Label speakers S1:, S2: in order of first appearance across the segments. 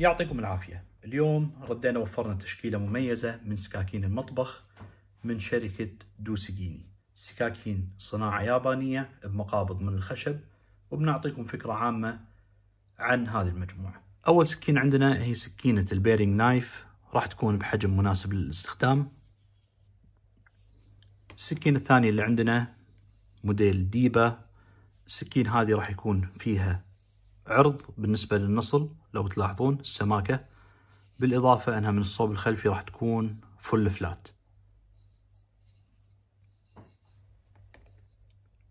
S1: يعطيكم العافية اليوم ردينا وفرنا تشكيلة مميزة من سكاكين المطبخ من شركة دوسجيني سكاكين صناعة يابانية بمقابض من الخشب وبنعطيكم فكرة عامة عن هذه المجموعة أول سكين عندنا هي سكينة البيرنج نايف راح تكون بحجم مناسب للاستخدام السكين الثانية اللي عندنا موديل ديبا السكين هذه راح يكون فيها عرض بالنسبة للنصل لو تلاحظون السماكة بالإضافة أنها من الصوب الخلفي راح تكون فل فلات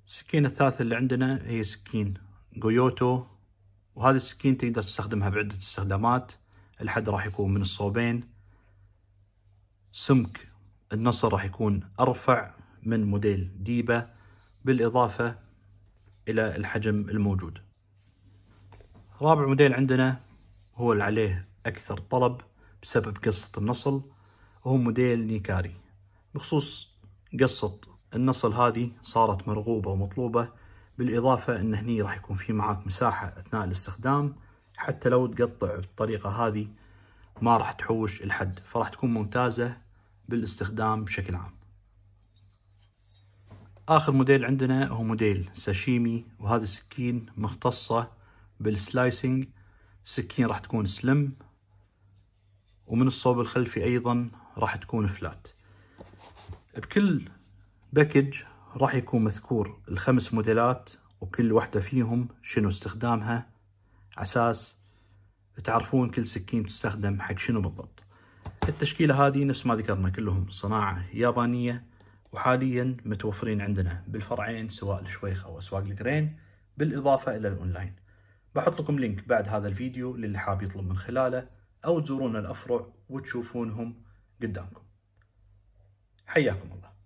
S1: السكينة الثالثة اللي عندنا هي سكين جويوتو وهذه السكين تقدر تستخدمها بعدة استخدامات الحد راح يكون من الصوبين سمك النصر راح يكون أرفع من موديل ديبة بالإضافة إلى الحجم الموجود رابع موديل عندنا هو اللي عليه أكثر طلب بسبب قصة النصل وهو موديل نيكاري بخصوص قصة النصل هذه صارت مرغوبة ومطلوبة بالإضافة أن هني راح يكون في معاك مساحة أثناء الاستخدام حتى لو تقطع بالطريقة هذه ما راح تحوش الحد فراح تكون ممتازة بالاستخدام بشكل عام آخر موديل عندنا هو موديل ساشيمي وهذا السكين مختصة بالسلايسنج السكين راح تكون سلم ومن الصوب الخلفي ايضا راح تكون فلات بكل باكج راح يكون مذكور الخمس موديلات وكل واحدة فيهم شنو استخدامها عساس تعرفون كل سكين تستخدم حق شنو بالضبط التشكيلة هذه نفس ما ذكرنا كلهم صناعة يابانية وحاليا متوفرين عندنا بالفرعين سواء الشويخ أو أسواق الجرين بالإضافة إلى الأونلاين بحط لكم لينك بعد هذا الفيديو للي حاب يطلب من خلاله أو تزورون الأفرع وتشوفونهم قدامكم حياكم الله